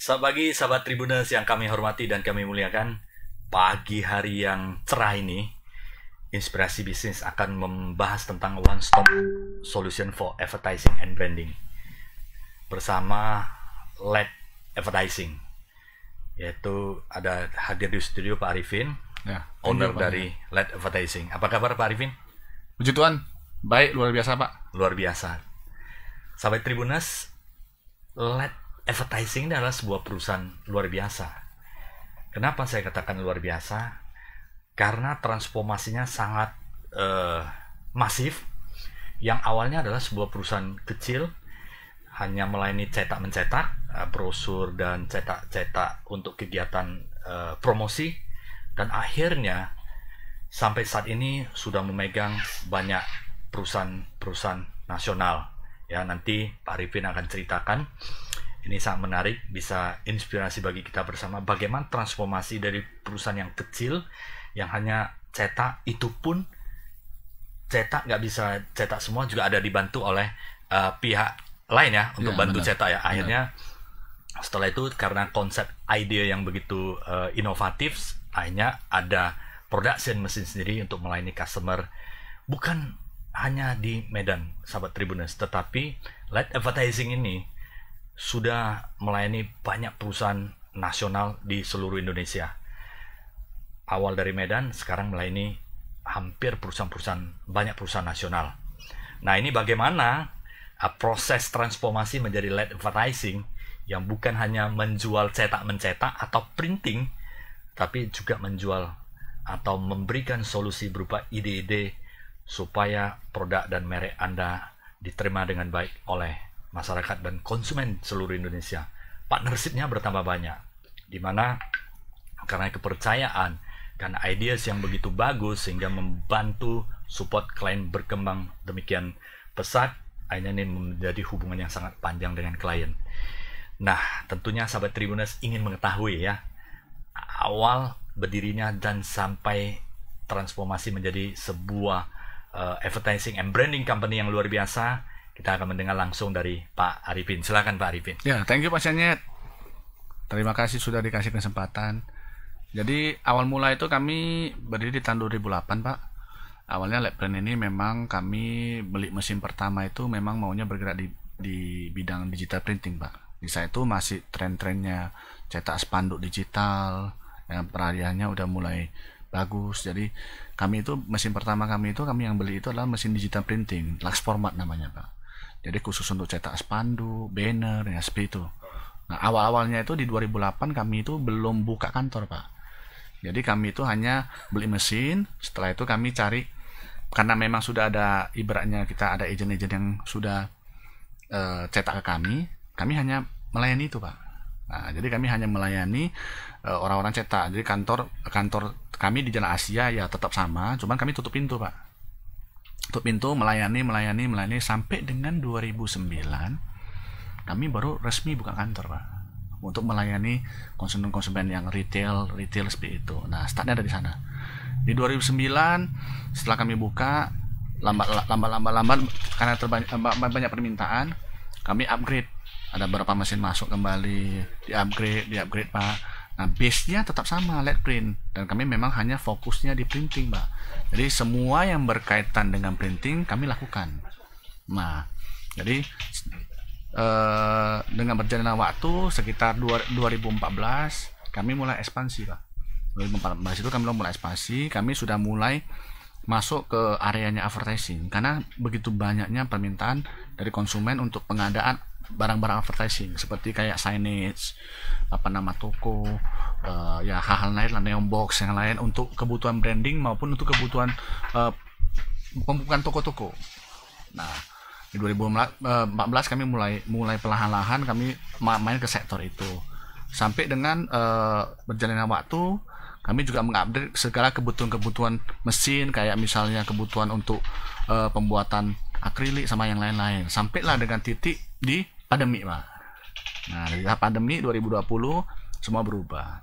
Selamat pagi sahabat Tribuners yang kami hormati dan kami muliakan. Pagi hari yang cerah ini, Inspirasi Bisnis akan membahas tentang One Stop Solution for Advertising and Branding bersama LED Advertising. Yaitu ada hadir di studio Pak Arifin, ya, owner dari ya. LED Advertising. Apa kabar Pak Arifin? Puji Tuhan, baik luar biasa Pak. Luar biasa. Sahabat Tribuners, LED advertising ini adalah sebuah perusahaan luar biasa. Kenapa saya katakan luar biasa? Karena transformasinya sangat uh, masif. Yang awalnya adalah sebuah perusahaan kecil hanya melayani cetak mencetak uh, eh, brosur dan cetak-cetak untuk kegiatan uh, promosi dan akhirnya sampai saat ini sudah memegang banyak perusahaan-perusahaan nasional. Ya nanti Pak Arifin akan ceritakan. Ini sangat menarik, bisa inspirasi bagi kita bersama bagaimana transformasi dari perusahaan yang kecil yang hanya cetak itu pun cetak nggak bisa cetak semua juga ada dibantu oleh uh, pihak lain ya untuk ya, bantu benar. cetak ya. Akhirnya benar. setelah itu karena konsep ide yang begitu uh, inovatif, akhirnya ada production mesin sendiri untuk melayani customer bukan hanya di Medan, sahabat Tribuners, tetapi light advertising ini sudah melayani banyak perusahaan nasional di seluruh Indonesia. Awal dari Medan, sekarang melayani hampir perusahaan-perusahaan, banyak perusahaan nasional. Nah ini bagaimana uh, proses transformasi menjadi lead advertising yang bukan hanya menjual cetak-mencetak atau printing, tapi juga menjual atau memberikan solusi berupa ide-ide supaya produk dan merek Anda diterima dengan baik oleh masyarakat dan konsumen seluruh Indonesia. Partnershipnya bertambah banyak, di mana karena kepercayaan, karena ideas yang begitu bagus sehingga membantu support klien berkembang demikian pesat, akhirnya ini menjadi hubungan yang sangat panjang dengan klien. Nah, tentunya sahabat Tribunas ingin mengetahui ya awal berdirinya dan sampai transformasi menjadi sebuah uh, advertising and branding company yang luar biasa kita akan mendengar langsung dari Pak Arifin. Silakan Pak Arifin. Ya, thank you Pak Senyet. Terima kasih sudah dikasih kesempatan. Jadi awal mula itu kami berdiri di tahun 2008 Pak. Awalnya Lepren ini memang kami beli mesin pertama itu memang maunya bergerak di, di bidang digital printing Pak. Di saat itu masih tren-trennya cetak spanduk digital, yang peralihannya udah mulai bagus. Jadi kami itu mesin pertama kami itu kami yang beli itu adalah mesin digital printing, Lux format namanya Pak jadi khusus untuk cetak spanduk banner ya seperti itu nah awal awalnya itu di 2008 kami itu belum buka kantor pak jadi kami itu hanya beli mesin setelah itu kami cari karena memang sudah ada ibaratnya kita ada agent-agent yang sudah e, cetak ke kami kami hanya melayani itu pak nah jadi kami hanya melayani eh, orang-orang cetak jadi kantor kantor kami di Jalan Asia ya tetap sama cuman kami tutup pintu pak tutup pintu melayani melayani melayani sampai dengan 2009 kami baru resmi buka kantor pak untuk melayani konsumen-konsumen yang retail retail seperti itu nah startnya ada di sana di 2009 setelah kami buka lambat lambat lambat lambat karena terbanyak banyak permintaan kami upgrade ada beberapa mesin masuk kembali di upgrade di upgrade pak Nah, base-nya tetap sama, LED print. Dan kami memang hanya fokusnya di printing, Mbak. Jadi semua yang berkaitan dengan printing kami lakukan. Nah, jadi eh, dengan berjalannya waktu sekitar 2014 kami mulai ekspansi, Pak. 2014 itu kami mulai ekspansi, kami sudah mulai masuk ke areanya advertising karena begitu banyaknya permintaan dari konsumen untuk pengadaan barang-barang advertising seperti kayak signage apa nama toko uh, ya hal-hal lain lah neon box yang lain untuk kebutuhan branding maupun untuk kebutuhan uh, pembukaan toko-toko nah di 2014 eh, kami mulai mulai perlahan-lahan kami main ke sektor itu sampai dengan uh, berjalannya waktu kami juga mengupdate segala kebutuhan-kebutuhan mesin kayak misalnya kebutuhan untuk uh, pembuatan akrilik sama yang lain-lain sampailah dengan titik di pandemi mah nah dari pandemi 2020 semua berubah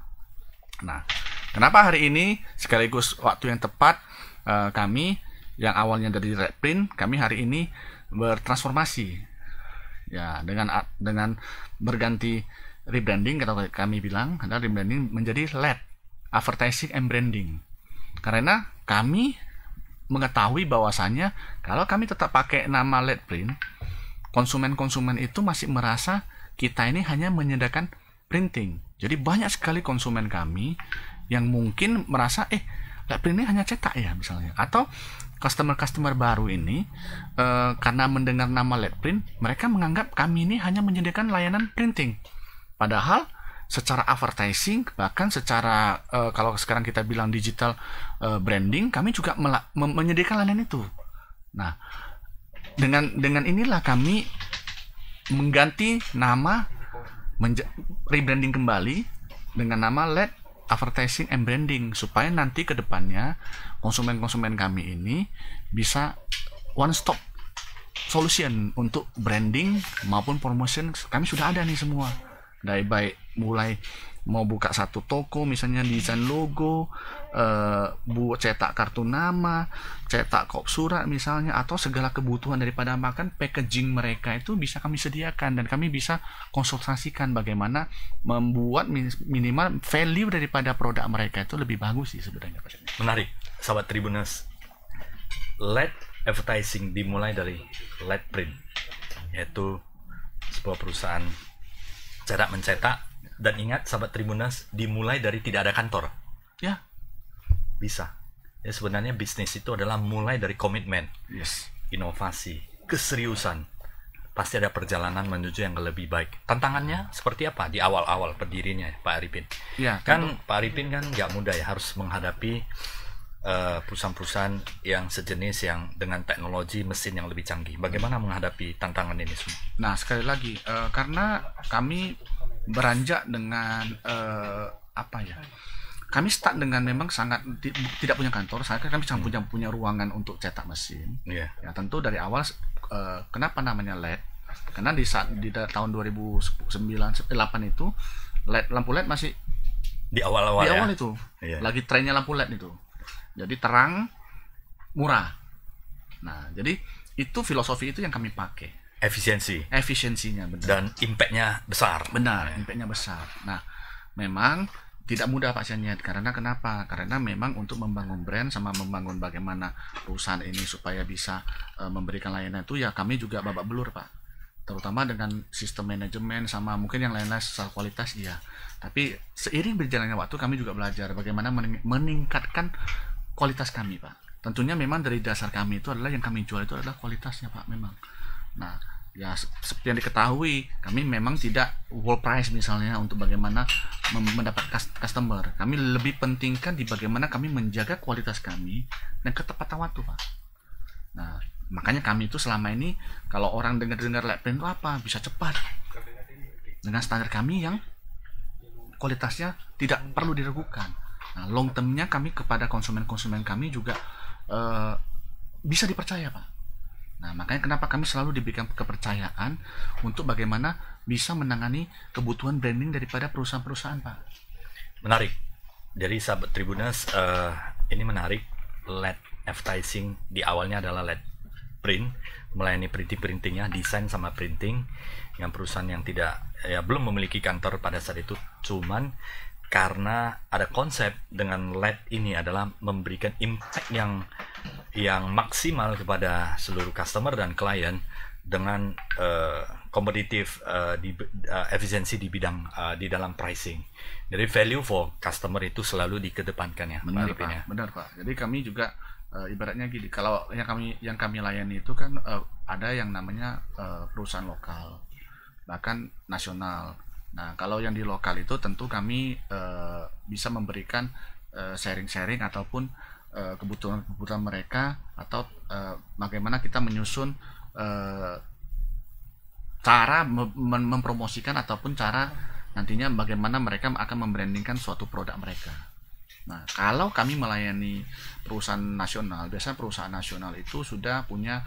nah kenapa hari ini sekaligus waktu yang tepat eh, kami yang awalnya dari reprint kami hari ini bertransformasi ya dengan dengan berganti rebranding kata kami bilang adalah rebranding menjadi LED advertising and branding karena kami mengetahui bahwasannya kalau kami tetap pakai nama LED print konsumen-konsumen itu masih merasa kita ini hanya menyediakan printing. Jadi banyak sekali konsumen kami yang mungkin merasa eh lab ini hanya cetak ya misalnya atau customer-customer baru ini e, karena mendengar nama lab print mereka menganggap kami ini hanya menyediakan layanan printing. Padahal secara advertising bahkan secara e, kalau sekarang kita bilang digital e, branding kami juga menyediakan layanan itu. Nah, dengan dengan inilah kami mengganti nama rebranding kembali dengan nama LED advertising and branding supaya nanti ke depannya konsumen-konsumen kami ini bisa one stop solution untuk branding maupun promotion kami sudah ada nih semua dari baik mulai mau buka satu toko misalnya desain logo eh, buat cetak kartu nama cetak kop surat misalnya atau segala kebutuhan daripada makan packaging mereka itu bisa kami sediakan dan kami bisa konsultasikan bagaimana membuat minimal value daripada produk mereka itu lebih bagus sih sebenarnya menarik sahabat Tribunas LED advertising dimulai dari LED print yaitu sebuah perusahaan cetak mencetak dan ingat sahabat Tribunas dimulai dari tidak ada kantor. Ya. Bisa. Ya sebenarnya bisnis itu adalah mulai dari komitmen. Yes. Inovasi, keseriusan. Pasti ada perjalanan menuju yang lebih baik. Tantangannya seperti apa di awal-awal pendirinya Pak Arifin? Ya, kan tentu. Pak Arifin kan nggak mudah ya harus menghadapi eh, perusahaan-perusahaan yang sejenis yang dengan teknologi mesin yang lebih canggih. Bagaimana menghadapi tantangan ini semua? Nah, sekali lagi uh, karena kami beranjak dengan uh, apa ya? Kami start dengan memang sangat tidak punya kantor, saya kan kami hmm. punya punya ruangan untuk cetak mesin. Yeah. Ya tentu dari awal uh, kenapa namanya LED? Karena di saat di tahun 2009 8 itu LED lampu LED masih di awal-awal di ya? awal itu. Yeah. Lagi trennya lampu LED itu. Jadi terang murah. Nah, jadi itu filosofi itu yang kami pakai efisiensi efisiensinya benar dan impactnya besar benar ya. impactnya besar nah memang tidak mudah Pak Senyet karena kenapa karena memang untuk membangun brand sama membangun bagaimana perusahaan ini supaya bisa uh, memberikan layanan itu ya kami juga babak belur Pak terutama dengan sistem manajemen sama mungkin yang lain-lain secara kualitas iya tapi seiring berjalannya waktu kami juga belajar bagaimana meningkatkan kualitas kami Pak tentunya memang dari dasar kami itu adalah yang kami jual itu adalah kualitasnya Pak memang Nah, ya seperti yang diketahui kami memang tidak wall price misalnya untuk bagaimana mendapat customer kami lebih pentingkan di bagaimana kami menjaga kualitas kami dan ketepatan waktu pak nah makanya kami itu selama ini kalau orang dengar dengar lapin itu apa bisa cepat dengan standar kami yang kualitasnya tidak perlu diragukan nah long termnya kami kepada konsumen konsumen kami juga uh, bisa dipercaya pak Nah, makanya kenapa kami selalu diberikan kepercayaan untuk bagaimana bisa menangani kebutuhan branding daripada perusahaan-perusahaan, Pak. Menarik. Dari sahabat Tribunas, uh, eh, ini menarik. LED advertising di awalnya adalah LED print, melayani printing-printingnya, desain sama printing. Yang perusahaan yang tidak ya belum memiliki kantor pada saat itu, cuman karena ada konsep dengan LED ini adalah memberikan impact yang yang maksimal kepada seluruh customer dan klien dengan eh, kompetitif uh, di uh, efisiensi di bidang uh, di dalam pricing. Jadi value for customer itu selalu dikedepankan ya. Benar Pak, ya. benar Pak. Jadi kami juga uh, ibaratnya gini, kalau yang kami yang kami layani itu kan uh, ada yang namanya uh, perusahaan lokal bahkan nasional Nah, kalau yang di lokal itu tentu kami uh, bisa memberikan eh, sharing-sharing uh, ataupun eh, kebutuhan-kebutuhan mereka atau bagaimana kita menyusun cara mem mempromosikan ataupun cara nantinya bagaimana mereka akan membrandingkan suatu produk mereka. Nah, kalau kami melayani perusahaan nasional, biasanya perusahaan nasional itu sudah punya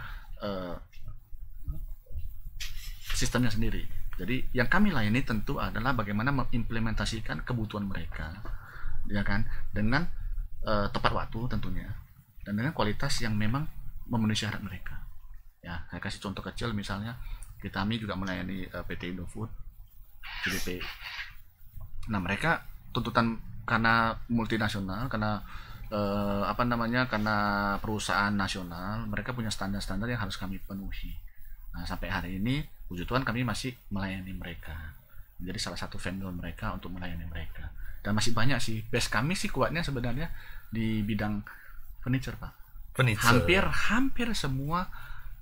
sistemnya sendiri jadi yang kami layani tentu adalah bagaimana mengimplementasikan kebutuhan mereka, ya kan, dengan e, tepat waktu tentunya, dan dengan kualitas yang memang memenuhi syarat mereka. Ya, saya kasih contoh kecil misalnya, kita kami juga melayani e, eh, PT Indofood, JDP. Nah mereka tuntutan karena multinasional, karena e, apa namanya, karena perusahaan nasional, mereka punya standar-standar yang harus kami penuhi Nah, sampai hari ini puji Tuhan kami masih melayani mereka. Menjadi salah satu vendor mereka untuk melayani mereka. Dan masih banyak sih base kami sih kuatnya sebenarnya di bidang furniture, Pak. Furniture. Hampir hampir semua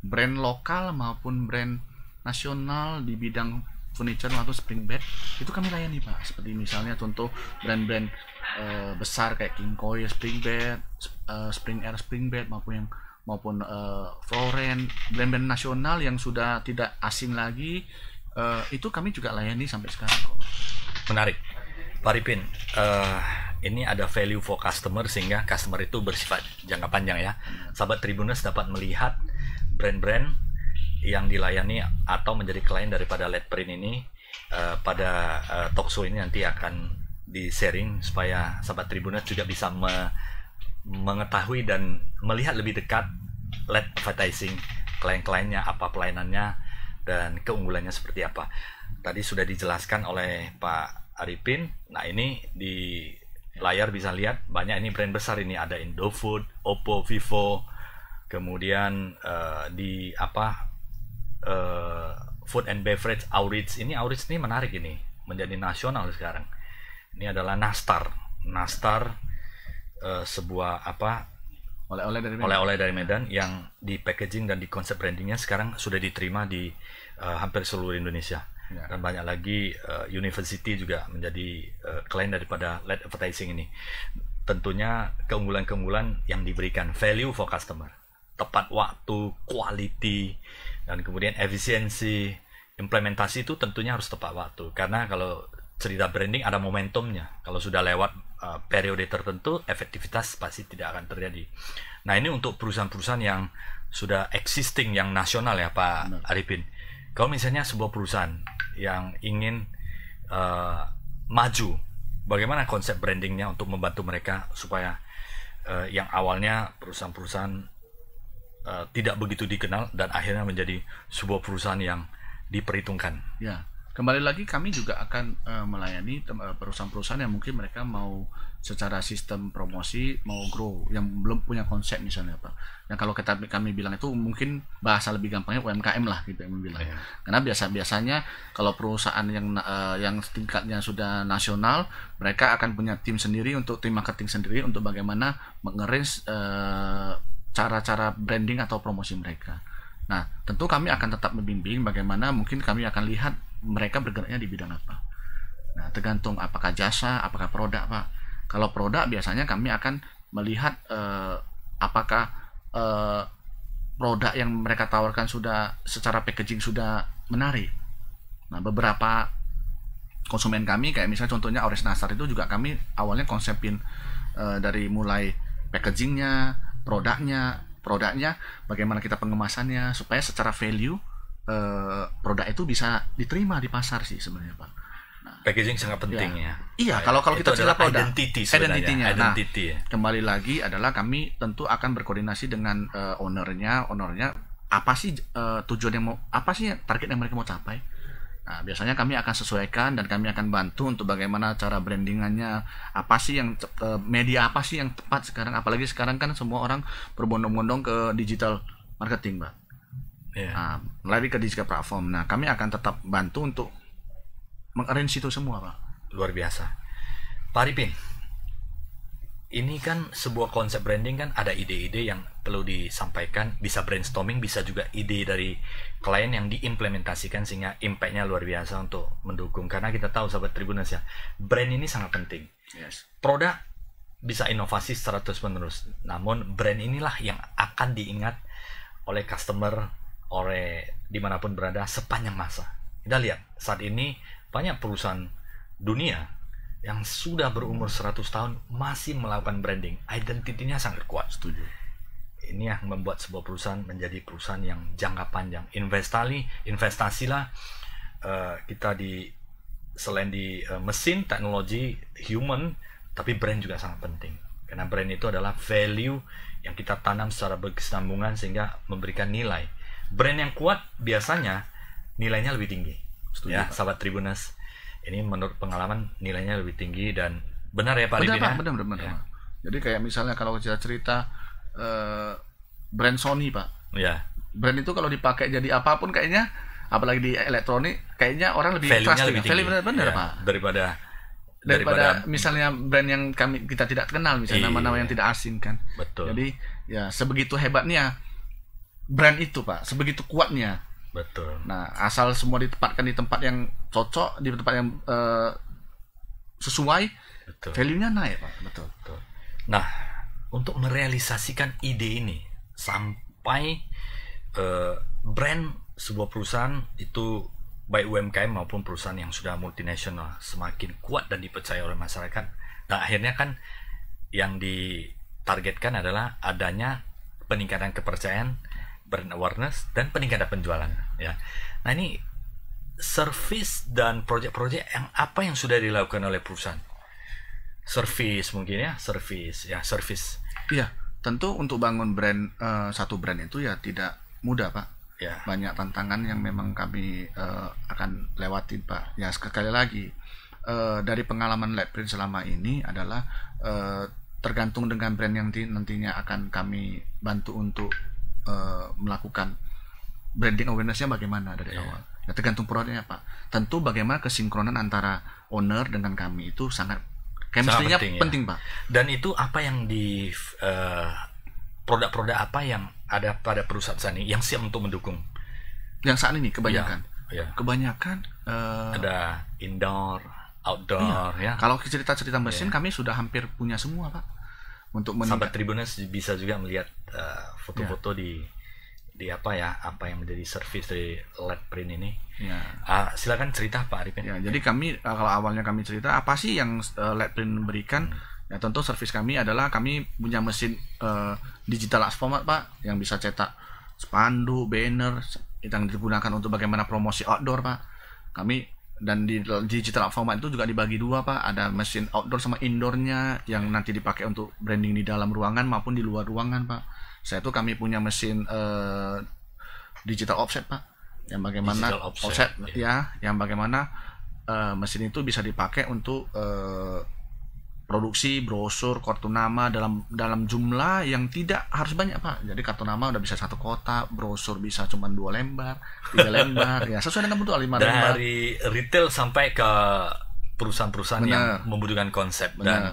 brand lokal maupun brand nasional di bidang furniture atau spring bed itu kami layani pak seperti misalnya contoh brand-brand uh, besar kayak King koi spring bed uh, spring air spring bed maupun yang maupun uh, foreign brand-brand nasional yang sudah tidak asing lagi uh, itu kami juga layani sampai sekarang kok. Menarik. Pak Ripin, uh, ini ada value for customer sehingga customer itu bersifat jangka panjang ya. Sahabat Tribunus dapat melihat brand-brand yang dilayani atau menjadi klien daripada Print ini uh, pada uh, talkshow ini nanti akan di sharing supaya sahabat Tribunus juga bisa me mengetahui dan melihat lebih dekat LED advertising klien-kliennya apa pelayanannya dan keunggulannya seperti apa tadi sudah dijelaskan oleh Pak Arifin nah ini di layar bisa lihat banyak ini brand besar ini ada Indofood, Oppo, Vivo, kemudian uh, di apa uh, food and beverage Aurits ini Aurits ini menarik ini menjadi nasional sekarang ini adalah Nastar Nastar uh, sebuah apa oleh-oleh dari oleh-oleh dari Medan yang di packaging dan di konsep brandingnya sekarang sudah diterima di uh, hampir seluruh Indonesia ya. dan banyak lagi uh, university juga menjadi uh, klien daripada lead advertising ini tentunya keunggulan-keunggulan yang diberikan value for customer tepat waktu quality dan kemudian efisiensi implementasi itu tentunya harus tepat waktu karena kalau cerita branding ada momentumnya kalau sudah lewat Eh, periode tertentu efektivitas pasti tidak akan terjadi. Nah ini untuk perusahaan-perusahaan yang sudah existing yang nasional ya Pak Benar. Arifin. Kalau misalnya sebuah perusahaan yang ingin uh, maju, bagaimana konsep brandingnya untuk membantu mereka supaya uh, yang awalnya perusahaan-perusahaan tidak begitu dikenal dan akhirnya menjadi sebuah perusahaan yang diperhitungkan. Ya Kembali lagi kami juga akan uh, melayani eh, perusahaan-perusahaan yang mungkin mereka mau secara sistem promosi mau grow yang belum punya konsep misalnya apa Yang nah, kalau kita kami bilang itu mungkin bahasa lebih gampangnya UMKM lah gitu yang bilang. Yeah. Karena biasa biasanya kalau perusahaan yang uh, yang tingkatnya sudah nasional, mereka akan punya tim sendiri untuk tim marketing sendiri untuk bagaimana mengeris uh, cara-cara branding atau promosi mereka. Nah, tentu kami akan tetap membimbing bagaimana mungkin kami akan lihat mereka bergeraknya di bidang apa. Nah, tergantung apakah jasa, apakah produk, Pak. Kalau produk biasanya kami akan melihat eh, apakah eh, produk yang mereka tawarkan sudah secara packaging sudah menarik. Nah, beberapa konsumen kami kayak misalnya contohnya Ores Nasar itu juga kami awalnya konsepin eh, dari mulai packagingnya, produknya, produknya, bagaimana kita pengemasannya supaya secara value eh, produk itu bisa diterima di pasar sih sebenarnya pak. Nah, Packaging sangat ya. penting ya. Iya, ya. Iya, kalau kalau kita bicara produk, identity sebenarnya. Nah, identity, nah, ya. kembali lagi adalah kami tentu akan berkoordinasi dengan eh, ownernya, ownernya apa sih eh, tujuan yang mau, apa sih target yang mereka mau capai. Nah, biasanya kami akan sesuaikan dan kami akan bantu untuk bagaimana cara brandingannya, apa sih yang eh, media apa sih yang tepat sekarang, apalagi sekarang kan semua orang berbondong-bondong ke digital marketing, Mbak yeah. Iya. uh, melalui ke platform. Nah, kami akan tetap bantu untuk mengarrange itu semua, Pak. Luar biasa. Pak Ripin, ini kan sebuah konsep branding kan ada ide-ide yang perlu disampaikan, bisa brainstorming, bisa juga ide dari klien yang diimplementasikan sehingga impact-nya luar biasa untuk mendukung. Karena kita tahu sahabat Tribunas ya, brand ini sangat penting. Yes. Produk bisa inovasi secara terus menerus, namun brand inilah yang akan diingat oleh customer oleh dimanapun berada sepanjang masa. Kita lihat saat ini banyak perusahaan dunia yang sudah berumur 100 tahun masih melakukan branding. Identitinya sangat kuat. Setuju. Ini yang membuat sebuah perusahaan menjadi perusahaan yang jangka panjang. Investasi, investasilah uh, kita di selain di uh, mesin, teknologi, human, tapi brand juga sangat penting. Karena brand itu adalah value yang kita tanam secara berkesinambungan sehingga memberikan nilai brand yang kuat biasanya nilainya lebih tinggi. Setuju, ya, Pak. sahabat Tribunas. Ini menurut pengalaman nilainya lebih tinggi dan benar ya Pak benar, Pak, ya? Benar, benar, benar. Ya. Jadi kayak misalnya kalau kita cerita uh, brand Sony, Pak. Ya. Brand itu kalau dipakai jadi apapun kayaknya apalagi di elektronik kayaknya orang lebih value trust lebih tinggi. Value benar-benar, ya, Pak. Daripada daripada, daripada misalnya brand yang kami kita tidak kenal misalnya iya. nama-nama iya, yang tidak asing kan. Betul. Jadi ya sebegitu hebatnya brand itu pak sebegitu kuatnya betul nah asal semua ditempatkan di tempat yang cocok di tempat yang uh, sesuai betul. value-nya naik pak betul. betul nah untuk merealisasikan ide ini sampai uh, brand sebuah perusahaan itu baik UMKM maupun perusahaan yang sudah multinasional semakin kuat dan dipercaya oleh masyarakat dan nah, akhirnya kan yang ditargetkan adalah adanya peningkatan kepercayaan brand awareness dan peningkatan penjualan ya. Nah ini service dan proyek-proyek yang apa yang sudah dilakukan oleh perusahaan? Service mungkin ya, service ya, service. Iya, tentu untuk bangun brand uh, satu brand itu ya tidak mudah, Pak. Ya. Banyak tantangan yang memang kami uh, akan lewati Pak. Ya sekali lagi uh, dari pengalaman Labprint selama ini adalah uh, tergantung dengan brand yang nantinya akan kami bantu untuk Eh, melakukan branding awarenessnya bagaimana dari yeah. awal. Nah, tergantung produknya apa. Tentu bagaimana kesinkronan antara owner dengan kami itu sangat chemistry-nya penting, penting ya. Pak. Dan itu apa yang di produk eh, produk-produk apa yang ada pada perusahaan sani yang siap untuk mendukung? Yang saat ini kebanyakan. Yeah, ya. Iya. Kebanyakan uh, ada indoor, outdoor iya. ya. Kalau cerita-cerita mesin ya. kami sudah hampir punya semua, Pak untuk sahabat Tribuners bisa juga melihat eh, foto-foto uh, ya. di di apa ya apa yang menjadi service dari LED print ini ya. uh, silakan cerita Pak Arifin ya jadi kami uh, kalau awalnya kami cerita apa sih yang uh, LED print berikan hmm. ya tentu service kami adalah kami punya mesin uh, digital as format Pak yang bisa cetak spanduk banner yang digunakan untuk bagaimana promosi outdoor Pak kami dan di digital format itu juga dibagi dua pak ada mesin outdoor sama indoornya yang nanti dipakai untuk branding di dalam ruangan maupun di luar ruangan pak saya tuh kami punya mesin uh, digital offset pak yang bagaimana digital offset, offset ya. ya yang bagaimana uh, mesin itu bisa dipakai untuk uh, produksi brosur kartu nama dalam dalam jumlah yang tidak harus banyak pak jadi kartu nama udah bisa satu kota, brosur bisa cuma dua lembar tiga lembar ya sesuai dengan butuh lima dari lembar dari retail sampai ke perusahaan-perusahaan yang membutuhkan konsep Bener. dan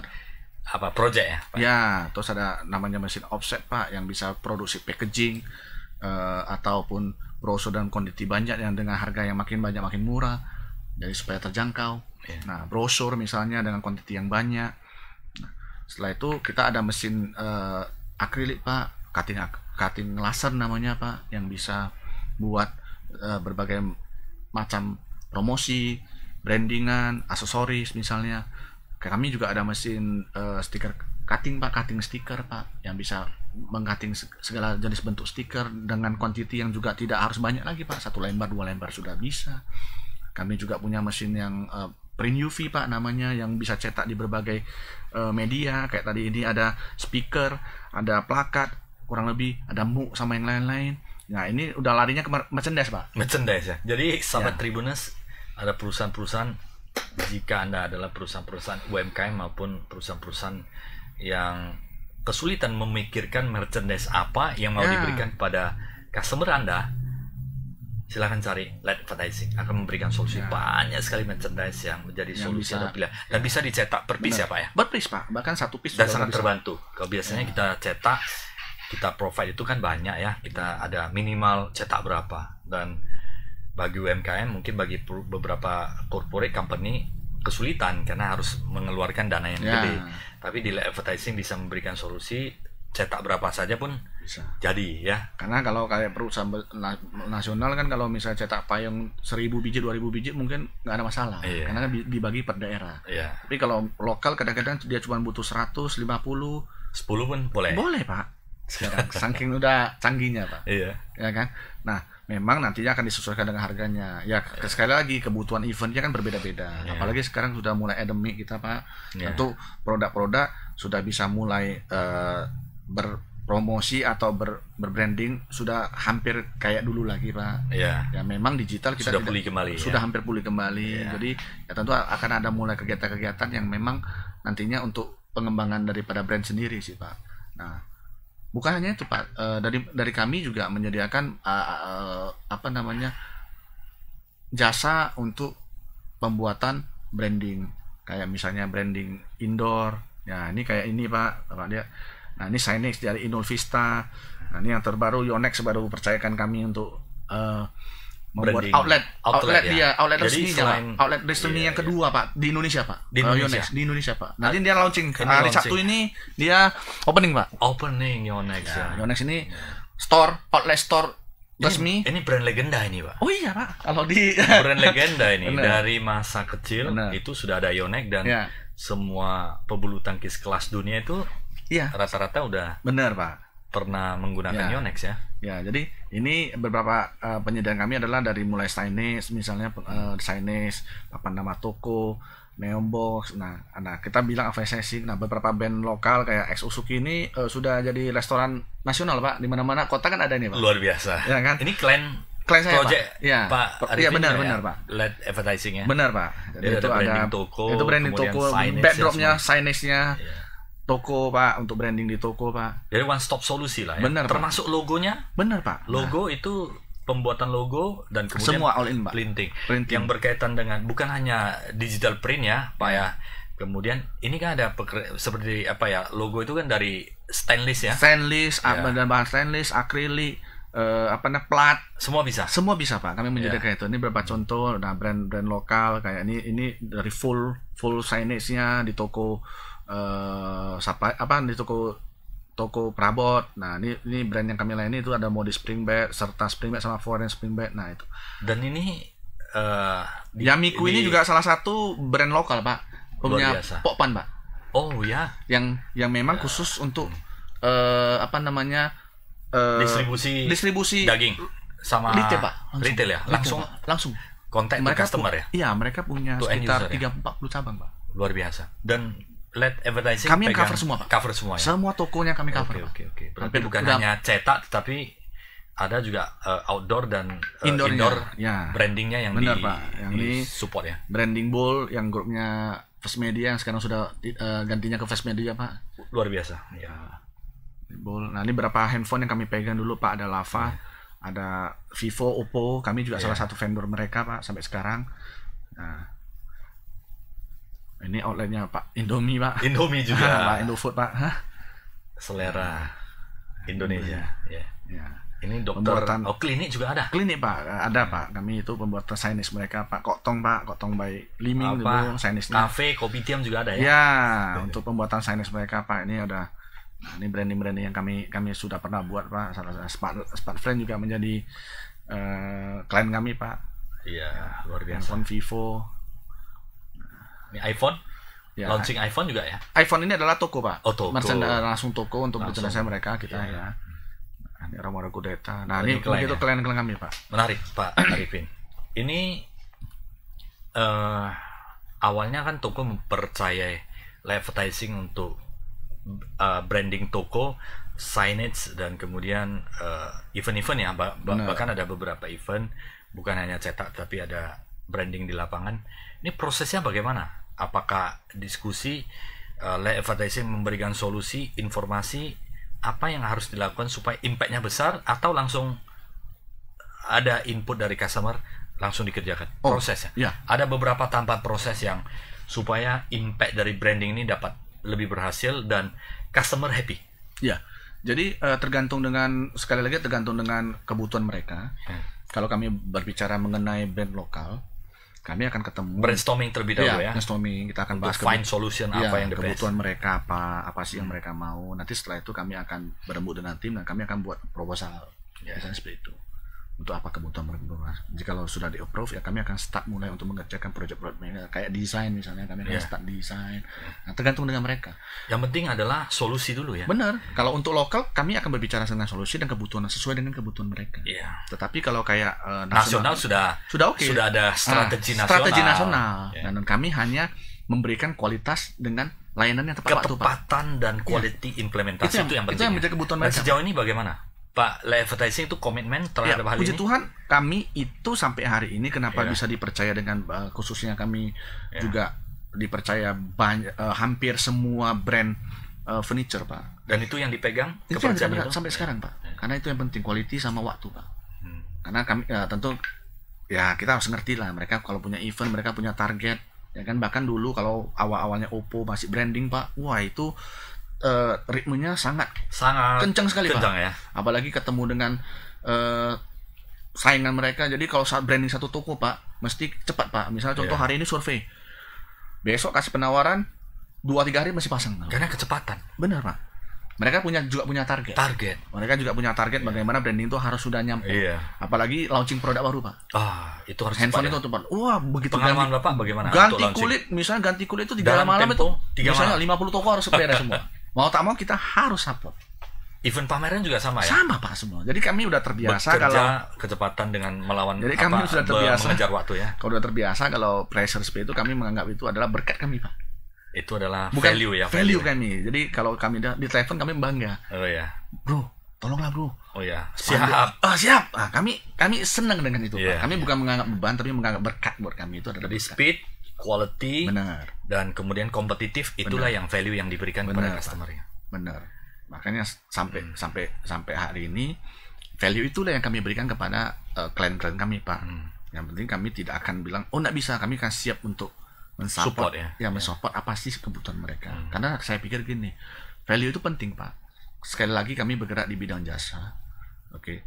apa project ya pak? ya terus ada namanya mesin offset pak yang bisa produksi packaging uh, ataupun brosur dan kondisi banyak yang dengan harga yang makin banyak makin murah jadi supaya terjangkau ya. nah brosur misalnya dengan kuantiti yang banyak setelah itu kita ada mesin uh, akrilik pak cutting cutting laser namanya pak yang bisa buat uh, berbagai macam promosi brandingan aksesoris misalnya kami juga ada mesin uh, stiker cutting pak cutting stiker pak yang bisa mengcutting segala jenis bentuk stiker dengan quantity yang juga tidak harus banyak lagi pak satu lembar dua lembar sudah bisa kami juga punya mesin yang uh, print UV pak namanya yang bisa cetak di berbagai uh, media kayak tadi ini ada speaker ada plakat kurang lebih ada muk sama yang lain-lain nah ini udah larinya ke merchandise pak merchandise ya jadi sahabat ya. tribunus ada perusahaan-perusahaan jika anda adalah perusahaan-perusahaan UMKM maupun perusahaan-perusahaan yang kesulitan memikirkan merchandise apa yang mau ya. diberikan kepada customer anda silahkan cari light advertising akan memberikan solusi ya. banyak sekali merchandise yang menjadi yang solusi bisa, atau pilihan ya. dan bisa dicetak per piece ya pak ya berpis pak bahkan satu piece dan sangat bisa. terbantu kalau biasanya ya. kita cetak kita provide itu kan banyak ya kita ada minimal cetak berapa dan bagi UMKM mungkin bagi beberapa corporate company kesulitan karena harus mengeluarkan dana yang ya. gede tapi di advertising bisa memberikan solusi cetak berapa saja pun bisa jadi ya karena kalau kayak perusahaan nasional kan kalau misalnya cetak payung seribu biji dua ribu biji mungkin nggak ada masalah iya. karena kan dibagi per daerah iya. tapi kalau lokal kadang-kadang dia cuma butuh seratus lima puluh sepuluh pun boleh boleh pak sekarang saking udah canggihnya pak iya ya kan nah memang nantinya akan disesuaikan dengan harganya ya iya. sekali lagi kebutuhan eventnya kan berbeda-beda iya. apalagi sekarang sudah mulai endemik kita pak Iya. tentu produk-produk sudah bisa mulai uh, berpromosi atau ber, berbranding sudah hampir kayak dulu lagi pak. Ya. ya memang digital kita sudah pulih kembali. Sudah ya. hampir pulih kembali. Ya. Jadi ya tentu akan ada mulai kegiatan-kegiatan yang memang nantinya untuk pengembangan daripada brand sendiri sih pak. Nah bukan hanya itu pak e, dari dari kami juga menyediakan e, e, apa namanya jasa untuk pembuatan branding kayak misalnya branding indoor ya ini kayak ini pak pak dia Nah ini Sinex dari Innovista. Nah ini yang terbaru Yonex baru percayakan kami untuk uh, membuat Branding. outlet outlet, outlet ya. dia outlet Jadi resminya selain, pak outlet resmi iya, yang iya. kedua pak di Indonesia pak di eh, Indonesia Yonex. di Indonesia pak nanti dia nah, launching ini hari nah, launching. Sabtu ini dia opening pak opening Yonex ya, ya. Yonex ini ya. store outlet store resmi ini, ini brand legenda ini pak oh iya pak kalau di brand legenda ini Bener. dari masa kecil Bener. itu sudah ada Yonex dan ya. semua pebulu tangkis kelas dunia itu Iya. Rata-rata udah. Benar pak. Pernah menggunakan ya. Yonex ya. Ya, jadi ini beberapa uh, penyediaan kami adalah dari mulai signage, misalnya uh, eh, signage, apa nama toko, Neombox Nah, nah kita bilang avansasi. Nah, beberapa band lokal kayak X Usuki ini uh, sudah jadi restoran nasional, Pak. Di mana-mana kota kan ada nih, Pak. Luar biasa. Ya kan? Ini klien klien saya, Project, Pak. Ya, Pak. Iya, benar, ya, benar, Pak. Led advertising ya. Benar, Pak. Jadi ya, itu ada, branding toko, itu branding toko, ya backdropnya, signage-nya. Ya toko pak untuk branding di toko pak jadi one stop solusi lah ya bener, termasuk pak. logonya Benar pak logo nah. itu pembuatan logo dan kemudian semua all in pak printing. printing yang berkaitan dengan bukan hanya digital print ya pak ya kemudian ini kan ada seperti apa ya logo itu kan dari stainless ya stainless ya. dan bahan stainless akrilik eh, apa namanya plat semua bisa semua bisa pak kami yeah. Ya. kayak itu ini beberapa contoh nah brand-brand lokal kayak ini ini dari full full signage-nya di toko Eh, supply apa di toko toko perabot. Nah, ini ini brand yang kami layani itu ada modi bed serta spring bed sama foreign spring bed Nah, itu. Dan ini uh, eh, Yamiku di, ini juga salah satu brand lokal, Pak. Punya Pokpan, Pak. Oh, ya. Yang yang memang ya. khusus untuk uh, apa namanya? Uh, distribusi distribusi daging sama retail, Pak. Langsung. Retail ya. Langsung retail, langsung ya? kontak mereka customer ya. Iya, mereka punya sekitar ya? tiga ya? puluh cabang, Pak. Luar biasa. Dan let advertising kami pegang, cover semua pak cover semua ya? semua tokonya kami cover oke okay, oke okay, okay. berarti bukan hanya cetak tetapi eh, ada juga uh, outdoor dan uh, indoor, indoor iya. ya. brandingnya yang benar di, Pak. Yang di, support ya. Branding Bowl yang grupnya Fast Media yang sekarang sudah uh, gantinya ke Fast Media, Pak. Luar biasa. Ya. Bowl. Nah, ini berapa handphone yang kami pegang dulu, Pak? Ada Lava, ya. ada Vivo, Oppo, kami juga ya. salah satu vendor mereka, Pak, sampai sekarang. Nah, ini outletnya Pak Indomie Pak. Indomie juga. Ah, Pak Indofood Pak. Hah? Selera Indonesia. Iya. Ya. ya. Ini dokter. Pembuatan. Oh klinik juga ada. Klinik Pak, ada Pak. Kami itu pembuatan sainis mereka Pak Kotong Pak, Kotong baik Liming Apa? dulu gitu, sainisnya. Kafe, kopi tiam juga ada ya. Ya, untuk pembuatan sainis mereka Pak ini ada nah, ini brand-brand yang kami kami sudah pernah buat Pak. Salah satu Spark Smart Friend juga menjadi uh, klien kami Pak. Iya, luar biasa. Handphone Vivo, iPhone ya. launching iPhone juga ya iPhone ini adalah toko pak oh, toko. uh, langsung toko untuk merchandise mereka kita ya, ya. Nah, ini Ramora Kudeta nah ini begitu ya. klien-klien kami pak menarik pak Arifin ini uh, awalnya kan toko mempercayai advertising untuk uh, branding toko signage dan kemudian uh, event-event ya bah, bah, bahkan ada beberapa event bukan hanya cetak tapi ada branding di lapangan ini prosesnya bagaimana? Apakah diskusi uh, eh, lay advertising memberikan solusi, informasi apa yang harus dilakukan supaya impactnya besar atau langsung ada input dari customer langsung dikerjakan oh, prosesnya. Ya. Ada beberapa tanpa proses yang supaya impact dari branding ini dapat lebih berhasil dan customer happy. Ya. Jadi uh, tergantung dengan sekali lagi tergantung dengan kebutuhan mereka. Hmm. Kalau kami berbicara mengenai brand lokal, kami akan ketemu brainstorming terlebih iya, dahulu ya, ya. brainstorming kita akan bahas find solution ya, apa yang the kebutuhan best. mereka apa apa sih yang mereka mau nanti setelah itu kami akan berembuk dengan tim dan kami akan buat proposal ya. misalnya seperti itu untuk apa kebutuhan mereka jika sudah di approve ya kami akan start mulai untuk mengerjakan project project mereka kayak desain misalnya kami yeah. akan iya. start desain nah, tergantung dengan mereka yang penting adalah solusi dulu ya benar kalau untuk lokal kami akan berbicara tentang solusi dan kebutuhan sesuai dengan kebutuhan mereka yeah. tetapi kalau kayak uh, nasional, nasional sudah sudah oke okay. sudah ada ah, strategi nah, nasional strategi nasional yeah. dan kami hanya memberikan kualitas dengan layanan yang tepat ketepatan dan quality yeah. implementasi itu yang, itu yang penting itu yang menjadi kebutuhan mereka sejauh ini bagaimana Pak Levertising itu komitmen terhadap ya, hal puji ini. Tuhan, kami itu sampai hari ini kenapa ya. bisa dipercaya dengan eh, khususnya kami ya. juga dipercaya banyak uh, hampir semua brand uh, furniture, Pak. Dan itu yang dipegang itu yang dipegang sampai ya. sekarang, Pak. Ya. Karena itu yang penting kualitas sama waktu, Pak. Hmm. Karena kami uh, tentu ya kita harus ngerti lah mereka kalau punya event, mereka punya target ya kan bahkan dulu kalau awal-awalnya Oppo masih branding Pak. Wah, itu uh, ritmenya sangat sangat kencang sekali kencang, Pak. Ya. Apalagi ketemu dengan uh, saingan mereka. Jadi kalau saat branding satu toko Pak, mesti cepat Pak. Misalnya contoh iya. hari ini survei, besok kasih penawaran, dua tiga hari masih pasang. Karena kecepatan. Benar Pak. Mereka punya juga punya target. Target. Mereka juga punya target yeah. bagaimana branding itu harus sudah nyampe. Yeah. Apalagi launching produk baru Pak. Ah, itu harus handphone ya. cepat, itu ya? tuh Wah, begitu pengalaman ganti, Bapak bagaimana? Ganti kulit, misalnya ganti kulit itu tiga malam itu. tiga Misalnya lima puluh toko harus sepeda semua. mau tak mau kita harus support Event pameran juga sama ya? Sama pak semua. Jadi kami udah terbiasa Bekerja kalau kecepatan dengan melawan Jadi kami apa, sudah terbiasa mengejar waktu ya. Kalau sudah terbiasa kalau pressure speed itu kami menganggap itu adalah berkat kami pak. Itu adalah Bukan value ya value, value ya? kami. Jadi kalau kami di telepon kami bangga. Oh ya. Bro, tolonglah bro. Oh ya. Siap. oh, siap. Ah, kami kami senang dengan itu. Yeah, pak. Iya. Kami yeah. bukan menganggap beban tapi menganggap berkat buat kami itu adalah Jadi speed quality benar dan kemudian kompetitif itulah benar. yang value yang diberikan benar, kepada customernya benar makanya sampai hmm. sampai sampai hari ini value itulah yang kami berikan kepada klien eh, klien-klien kami pak hmm. yang penting kami tidak akan bilang oh nggak bisa kami kan siap untuk mensupport ya. ya, ya mensupport ya. apa sih kebutuhan mereka hmm. karena saya pikir gini value itu penting pak sekali lagi kami bergerak di bidang jasa oke okay.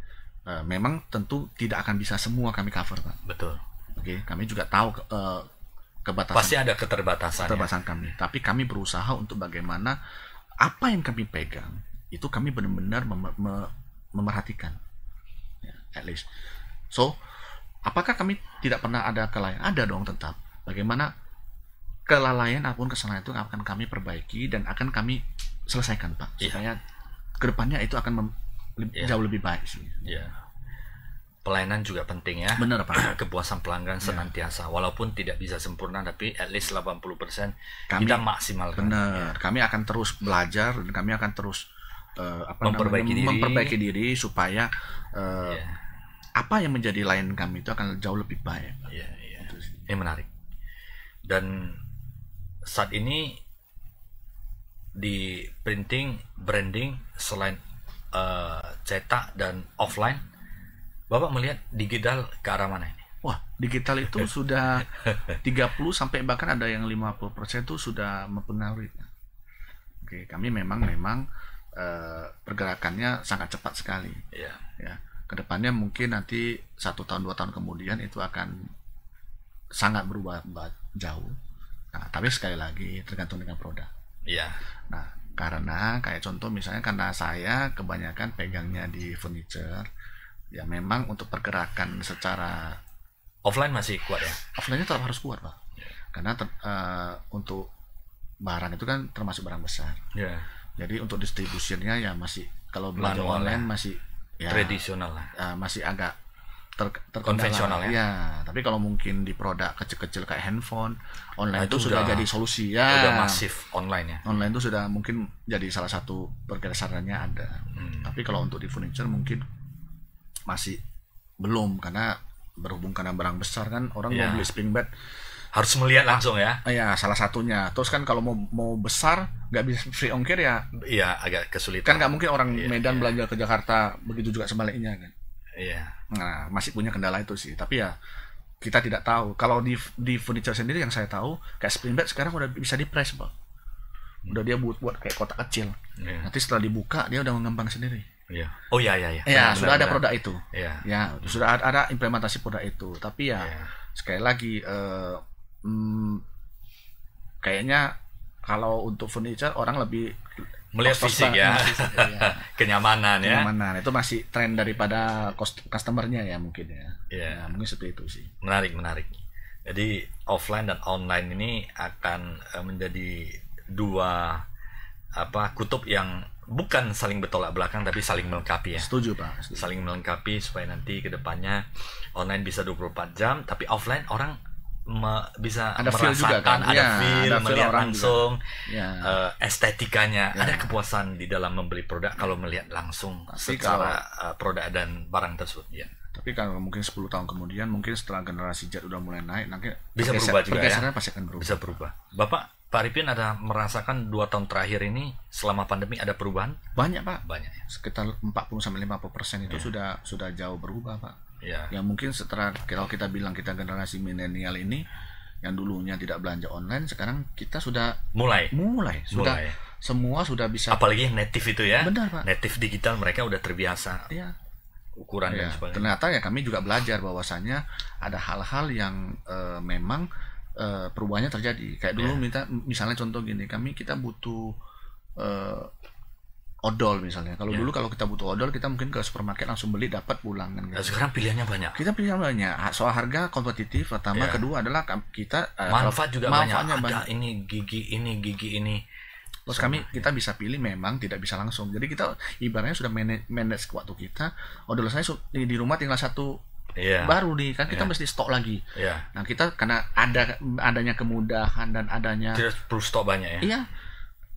uh, eh, memang tentu tidak akan bisa semua kami cover pak betul oke okay. kami juga tahu uh, kebatasan. Pasti ada keterbatasan. Keterbatasan kami. Tapi kami berusaha untuk bagaimana apa yang kami pegang itu kami benar-benar mem mem memerhatikan. Ya, at least. So, apakah kami tidak pernah ada kelalaian? Ada dong tetap. Bagaimana kelalaian ataupun kesalahan itu akan kami perbaiki dan akan kami selesaikan, Pak. Iya. Supaya yeah. kedepannya itu akan yeah. jauh lebih baik sih. Yeah pelayanan juga penting ya. Benar Pak. Kepuasan pelanggan ya. senantiasa walaupun tidak bisa sempurna tapi at least 80% kami, kita maksimalkan. Benar. Ya. Kami akan terus belajar dan kami akan terus uh, apa memperbaiki namanya, diri memperbaiki diri supaya uh, ya. apa yang menjadi lain kami itu akan jauh lebih baik. Iya, yeah, Ini menarik. Dan saat ini di printing branding selain uh, cetak dan offline Bapak melihat digital ke arah mana ini? Wah, digital itu sudah 30 sampai bahkan ada yang 50 itu sudah mempengaruhi. Oke, kami memang memang eh, pergerakannya sangat cepat sekali. Iya. Ya, kedepannya mungkin nanti satu tahun dua tahun kemudian itu akan sangat berubah jauh. Nah, tapi sekali lagi tergantung dengan produk. Iya. Nah, karena kayak contoh misalnya karena saya kebanyakan pegangnya di furniture ya memang untuk pergerakan secara offline masih kuat ya offline tetap harus kuat pak karena ter, uh, untuk barang itu kan termasuk barang besar yeah. jadi untuk distribusinya ya masih kalau belanja online ya. masih ya, tradisional lah uh, masih agak ter, konvensional ya. ya tapi kalau mungkin di produk kecil-kecil kayak handphone online nah, itu, itu sudah, jadi solusi ya sudah masif online ya online itu sudah mungkin jadi salah satu pergerakannya ada hmm. tapi kalau untuk di furniture mungkin masih belum karena berhubung karena barang besar kan orang yeah. mau iya. beli spring bed harus melihat langsung ya. Iya, salah satunya. Terus kan kalau mau mau besar nggak bisa free ongkir ya. Iya, agak kesulitan. Kan nggak mungkin orang iya, Medan iya. belanja ke Jakarta, begitu juga sebaliknya kan. Iya. Nah, masih punya kendala itu sih. Tapi ya kita tidak tahu. Kalau di di furniture sendiri yang saya tahu, kayak spring bed sekarang udah bisa di press, Bang. Udah dia buat buat kayak kotak kecil. Iya. Nanti setelah dibuka dia udah mengembang sendiri. Iya. Oh, iya, iya, ya. Oh ya ya ya. Ya sudah ada produk itu. Ya. ya sudah ada implementasi produk itu. Tapi ya, ya. sekali lagi eh, hmm, kayaknya kalau untuk furniture orang lebih melihat fisik ya. Fisik, ya. Kenyamanan ya. Kenyamanan itu masih tren daripada cost, customernya ya mungkin ya. ya. Nah, mungkin seperti itu sih. Menarik menarik. Jadi offline dan online ini akan eh, menjadi dua apa kutub yang bukan saling bertolak belakang tapi saling melengkapi ya. Setuju Pak. Setuju. Saling melengkapi supaya nanti kedepannya online bisa 24 jam tapi offline orang bisa ada merasakan feel juga, kan? ada, ya, feel, ada feel melihat orang langsung ya. uh, estetikanya ya. ada kepuasan di dalam membeli produk kalau melihat langsung tapi secara kalau, eh, produk dan barang tersebut ya tapi kalau mungkin 10 tahun kemudian mungkin setelah generasi Z udah mulai naik nanti bisa berubah juga ya berubah bisa berubah bapak Pak Ripin ada merasakan dua tahun terakhir ini selama pandemi ada perubahan? Banyak Pak. Banyak ya. Sekitar 40 sampai 50 persen itu ya. sudah sudah jauh berubah Pak. Iya. Ya. Yang mungkin setelah kalau kita bilang kita generasi milenial ini yang dulunya tidak belanja online sekarang kita sudah mulai mulai sudah mulai. semua sudah bisa apalagi native itu ya benar pak native digital mereka udah terbiasa ya ukuran ya. dan iya. sebagainya ternyata ya kami juga belajar bahwasanya ada hal-hal yang e, memang Eh, perubahannya terjadi. Kayak dulu yeah. minta misalnya contoh gini, kami kita butuh uh, odol misalnya. Kalau yeah. dulu kalau kita butuh odol kita mungkin ke supermarket langsung beli dapat pulang kan. Nah, gitu. sekarang pilihannya banyak. Kita pilihan banyak. Soal harga kompetitif pertama, yeah. kedua adalah kita uh, manfaat juga manfaatnya banyak. Ada banyak. ini gigi ini gigi ini. Terus kami kita bisa pilih memang tidak bisa langsung. Jadi kita ibaratnya sudah manage, manage waktu kita. Odol saya di rumah tinggal satu yeah. baru nih kan kita yeah. mesti stok lagi. Yeah. Nah kita karena ada adanya kemudahan dan adanya kita perlu stok banyak ya. Iya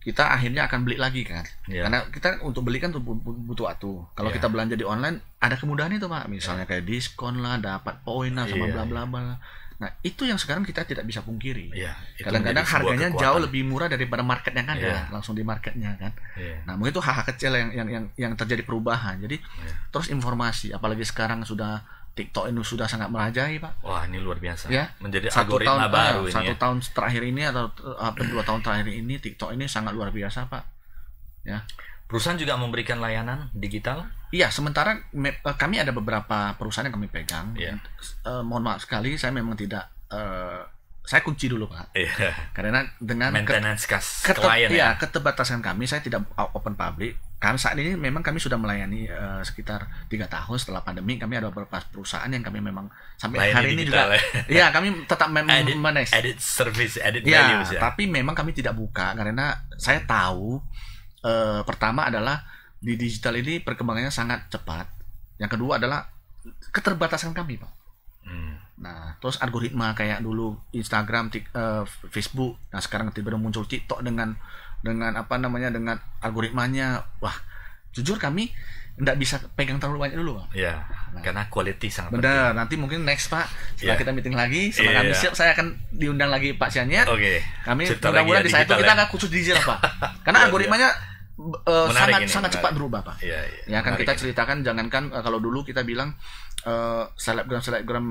kita akhirnya akan beli lagi kan yeah. karena kita untuk beli kan butuh waktu kalau yeah. kita belanja di online ada kemudahan itu pak misalnya yeah. kayak diskon lah dapat poin lah sama iya. bla bla bla nah itu yang sekarang kita tidak bisa pungkiri iya, kadang-kadang harganya kekuatan. jauh lebih murah daripada market yang ada iya. langsung di marketnya kan nah mungkin itu hal-hal kecil yang yang yang yang terjadi perubahan jadi terus informasi apalagi sekarang sudah TikTok ini sudah sangat merajai, Pak. Wah, ini luar biasa. Ya, menjadi satu algoritma tahun, baru uh, ini. Satu ya. tahun terakhir ini atau eh, apa dua tahun terakhir ini TikTok ini sangat luar biasa, Pak. Ya. Perusahaan juga memberikan layanan digital? Iya, sementara me, eh, kami ada beberapa perusahaan yang kami pegang. Yeah. Iya. Uh, mohon maaf sekali, saya memang tidak uh, saya kunci dulu pak, yeah. karena dengan maintenance ke, ke ya, ya keterbatasan kami saya tidak open public. Karena saat ini memang kami sudah melayani uh, sekitar tiga tahun setelah pandemi kami ada beberapa perusahaan yang kami memang sampai Layani hari ini juga, ya iya, kami tetap edit, Edit service, edit ya, values ya. Tapi memang kami tidak buka karena saya tahu uh, pertama adalah di digital ini perkembangannya sangat cepat. Yang kedua adalah keterbatasan kami pak. Hmm Nah, terus algoritma kayak dulu Instagram, tik, uh, Facebook. Nah, sekarang tiba-tiba muncul TikTok dengan dengan apa namanya dengan algoritmanya. Wah, jujur kami nggak bisa pegang terlalu banyak dulu, Bang. Iya. Nah, karena quality sangat benar. Penting. Nanti mungkin next, Pak, setelah yeah. kita meeting lagi, setelah yeah. kami iya. siap saya akan diundang lagi Pak Siannya. Oke. Okay. Kami mudah-mudahan ya, di saya itu kita ya. akan khusus digital, Pak. karena iya, iya. algoritmanya uh, sangat ini, sangat cepat berubah pak. Ya, ya, ya kan kita ceritakan jangankan uh, kalau dulu kita bilang uh, eh, selebgram selebgram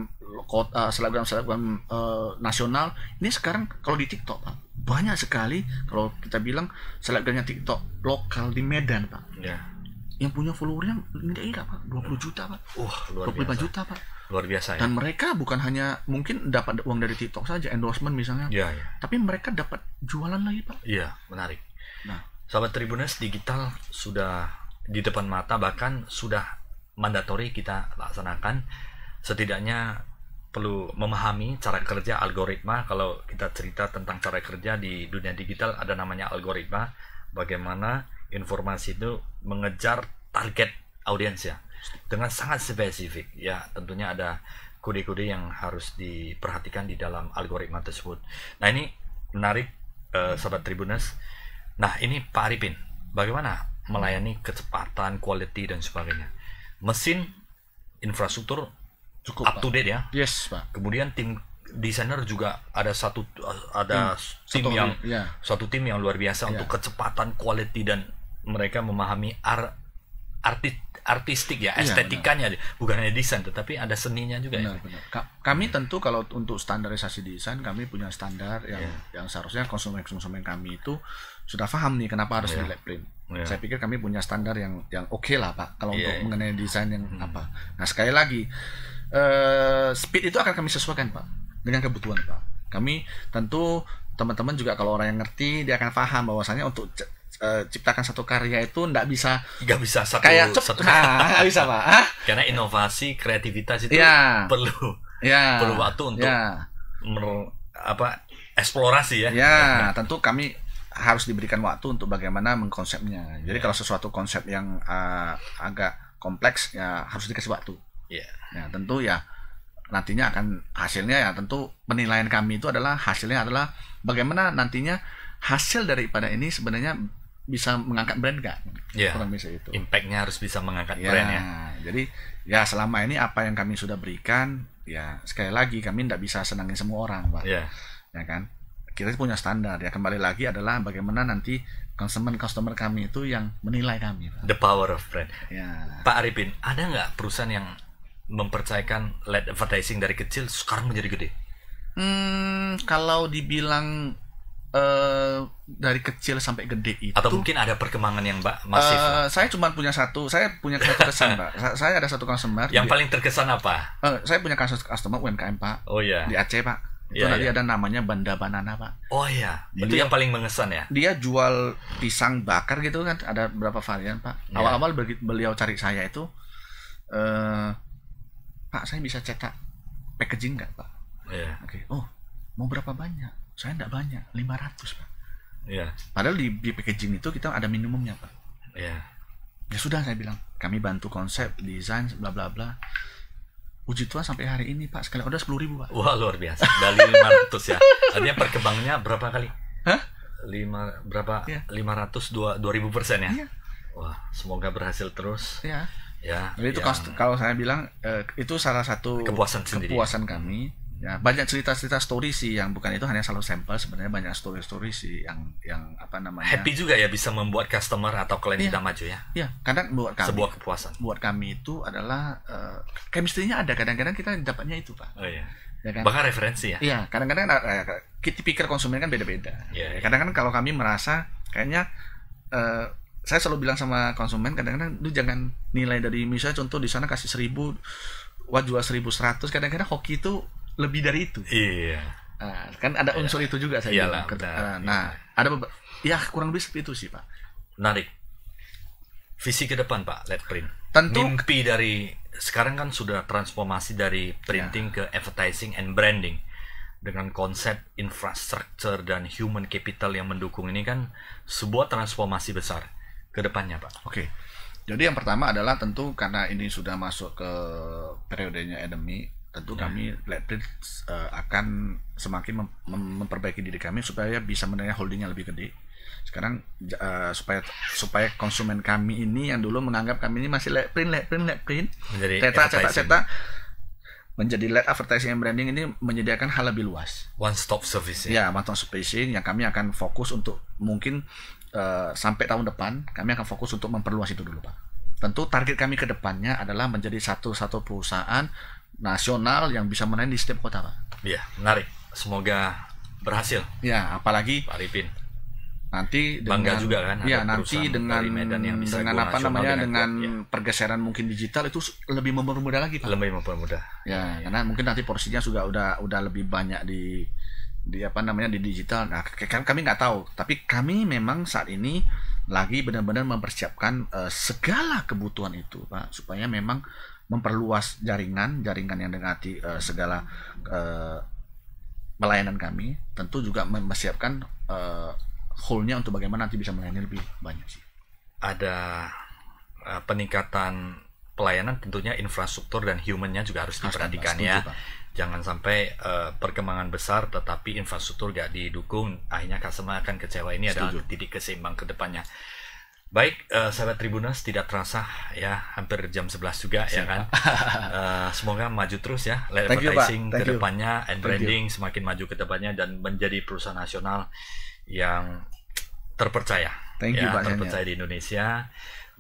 kota uh, selebgram selebgram uh, nasional ini sekarang kalau di TikTok pak banyak sekali kalau kita bilang selebgramnya TikTok lokal di Medan pak. Ya. Yang punya followernya nggak ira pak, 20 juta pak, uh, luar 25 biasa. juta pak. Luar biasa. Ya? Dan mereka bukan hanya mungkin dapat uang dari TikTok saja endorsement misalnya, ya, ya. tapi mereka dapat jualan lagi pak. Iya menarik. Nah Sahabat Tribunus, digital sudah di depan mata bahkan sudah mandatori kita laksanakan setidaknya perlu memahami cara kerja algoritma kalau kita cerita tentang cara kerja di dunia digital ada namanya algoritma bagaimana informasi itu mengejar target audiens ya dengan sangat spesifik ya tentunya ada kode-kode yang harus diperhatikan di dalam algoritma tersebut nah ini menarik eh, sahabat tribunas Nah, ini Pak Arifin, bagaimana melayani kecepatan, quality dan sebagainya? Mesin, infrastruktur cukup up to date ya. Yes, Pak. Kemudian tim desainer juga ada satu ada tim, tim satu, yang ya. satu tim yang luar biasa ya. untuk kecepatan, quality dan mereka memahami art artis artistik ya, iya, estetikanya benar. bukan hanya desain tetapi ada seninya juga benar, ya. Benar. Kami tentu kalau untuk standarisasi desain kami punya standar yang yeah. yang seharusnya konsumen konsumen kami itu sudah paham nih kenapa harus yeah. di lab print. Yeah. Saya pikir kami punya standar yang yang oke okay lah Pak kalau yeah, untuk iya. mengenai desain yang hmm. apa. Nah sekali lagi uh, speed itu akan kami sesuaikan Pak dengan kebutuhan Pak. Kami tentu teman-teman juga kalau orang yang ngerti dia akan paham bahwasanya untuk eh, ciptakan satu karya itu nggak bisa nggak bisa satu kayak cep, satu nah, bisa pak Hah? karena inovasi kreativitas itu ya. perlu ya. perlu waktu untuk ya. mer, apa eksplorasi ya. Ya, tentu kami harus diberikan waktu untuk bagaimana mengkonsepnya. Jadi yeah. kalau sesuatu konsep yang uh, agak kompleks ya harus dikasih waktu. Yeah. Ya tentu ya nantinya akan hasilnya ya tentu penilaian kami itu adalah hasilnya adalah bagaimana nantinya hasil daripada ini sebenarnya bisa mengangkat brand nggak? Yeah. Kurang bisa itu. Impactnya harus bisa mengangkat yeah. brand ya. Jadi ya selama ini apa yang kami sudah berikan ya sekali lagi kami tidak bisa senangin semua orang pak. Yeah. Ya kan kita punya standar ya kembali lagi adalah bagaimana nanti konsumen customer kami itu yang menilai kami Pak. the power of brand ya. Pak Arifin ada nggak perusahaan yang mempercayakan lead advertising dari kecil sekarang menjadi gede hmm, kalau dibilang Uh, dari kecil sampai gede itu atau mungkin ada perkembangan yang mbak masif uh, saya cuma punya satu saya punya satu kesan mbak saya ada satu customer yang di, paling terkesan apa uh, saya punya kasus customer UMKM pak oh ya yeah. di Aceh pak itu ya, ya. ada namanya Banda Banana, Pak. Oh iya, itu yang paling mengesan ya. Dia jual pisang bakar gitu kan, ada berapa varian, Pak. Iya. Awal-awal ya. beliau cari saya itu eh Pak, saya bisa cetak packaging nggak, Pak? Iya. Oke. Okay. Oh, mau berapa banyak? Saya enggak banyak, 500, Pak. Iya. Padahal di, di packaging itu kita ada minimumnya, Pak. Iya. Ya sudah saya bilang, kami bantu konsep, desain, bla bla bla uji tua sampai hari ini Pak sekali order sepuluh ribu Pak. Wah luar biasa dari lima ratus ya. Artinya perkembangannya berapa kali? Hah? Lima berapa? Iya. Lima ratus dua dua ribu persen ya. Iya. Wah semoga berhasil terus. Iya. Ya. Jadi itu yang... kalau saya bilang eh, itu salah satu kepuasan, sendiri. kepuasan kami ya banyak cerita-cerita story sih yang bukan itu hanya selalu sampel sebenarnya banyak story-story sih yang yang apa namanya happy juga ya bisa membuat customer atau klien kita kita maju ya ya kadang buat kami sebuah kepuasan buat kami itu adalah uh, chemistry-nya ada kadang-kadang kita dapatnya itu pak oh iya ya kan? bahkan referensi ya iya kadang-kadang eh, kita pikir konsumen kan beda-beda iya, iya. kadang-kadang kadang-kadang ya. kalau kami merasa kayaknya uh, saya selalu bilang sama konsumen kadang-kadang lu jangan nilai dari misalnya contoh di sana kasih seribu wah jual seribu seratus kadang-kadang hoki itu lebih dari itu. Iya. Nah, kan ada iya. unsur iya. itu juga saya Iyalah, bilang. Nah, nah, ada ya kurang lebih seperti itu sih, Pak. Menarik. Visi ke depan, Pak, Let Print. Tentu mimpi dari sekarang kan sudah transformasi dari printing ya. ke advertising and branding dengan konsep infrastruktur dan human capital yang mendukung ini kan sebuah transformasi besar ke depannya, Pak. Oke. Jadi yang pertama adalah tentu karena ini sudah masuk ke periodenya endemi, tentu ya. kami Blackbird uh, eh, akan semakin mem mem memperbaiki diri kami supaya bisa menaik holdingnya lebih gede. Sekarang uh, supaya supaya konsumen kami ini yang dulu menganggap kami ini masih print let print menjadi cetak, cetak, cetak menjadi let advertising and branding ini menyediakan hal lebih luas. One stop service. Ya, ya one stop service yang kami akan fokus untuk mungkin uh, sampai tahun depan kami akan fokus untuk memperluas itu dulu, Pak. Tentu target kami ke depannya adalah menjadi satu-satu perusahaan nasional yang bisa menang di setiap kota pak. Iya menarik. Semoga berhasil. Iya apalagi Pak Ripin. Nanti dengan, bangga juga kan. Iya nanti dengan Medan yang bisa dengan apa namanya dengan, dengan ya. pergeseran mungkin digital itu lebih mempermudah lagi pak. Lebih mempermudah. Ya, ya karena mungkin nanti porsinya sudah udah udah lebih banyak di di apa namanya di digital. Nah kami nggak tahu tapi kami memang saat ini lagi benar-benar mempersiapkan uh, segala kebutuhan itu pak supaya memang memperluas jaringan jaringan yang dengati uh, eh, segala uh, pelayanan kami tentu juga mempersiapkan uh, eh, hole-nya untuk bagaimana nanti bisa melayani lebih banyak sih ada uh, peningkatan pelayanan tentunya infrastruktur dan humannya juga harus diperhatikan ya. Jangan sampai uh, perkembangan besar tetapi infrastruktur gak didukung akhirnya customer akan kecewa. Ini setuju. adalah titik keseimbang ke depannya. Baik, uh, sahabat Tribunas tidak terasa ya hampir jam 11 juga ya Siap. ya kan. uh, semoga maju terus ya Thank advertising ke depannya and branding semakin maju ke depannya dan menjadi perusahaan nasional yang terpercaya. Thank ya, you, Pak terpercaya Hanya. di Indonesia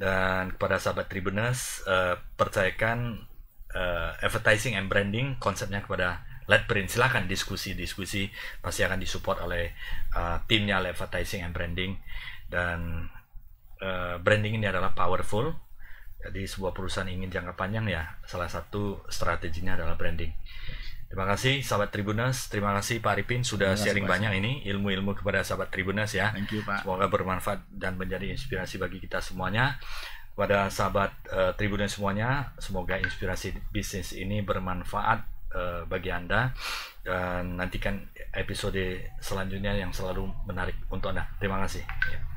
dan kepada sahabat Tribunas uh, eh, percayakan uh, advertising and branding konsepnya kepada Print silahkan diskusi-diskusi pasti akan disupport oleh uh, timnya oleh advertising and branding dan Eh, branding ini adalah powerful. Jadi sebuah perusahaan ingin jangka panjang ya, salah satu strateginya adalah branding. Terima kasih sahabat Tribunas, terima kasih Pak Arifin sudah kasih, sharing banyak ini ilmu-ilmu kepada sahabat Tribunas ya. Thank you, Pak. Semoga bermanfaat dan menjadi inspirasi bagi kita semuanya. Kepada sahabat uh, eh, Tribunas semuanya, semoga inspirasi bisnis ini bermanfaat uh, bagi Anda dan nantikan episode selanjutnya yang selalu menarik untuk Anda. Terima kasih. Ya.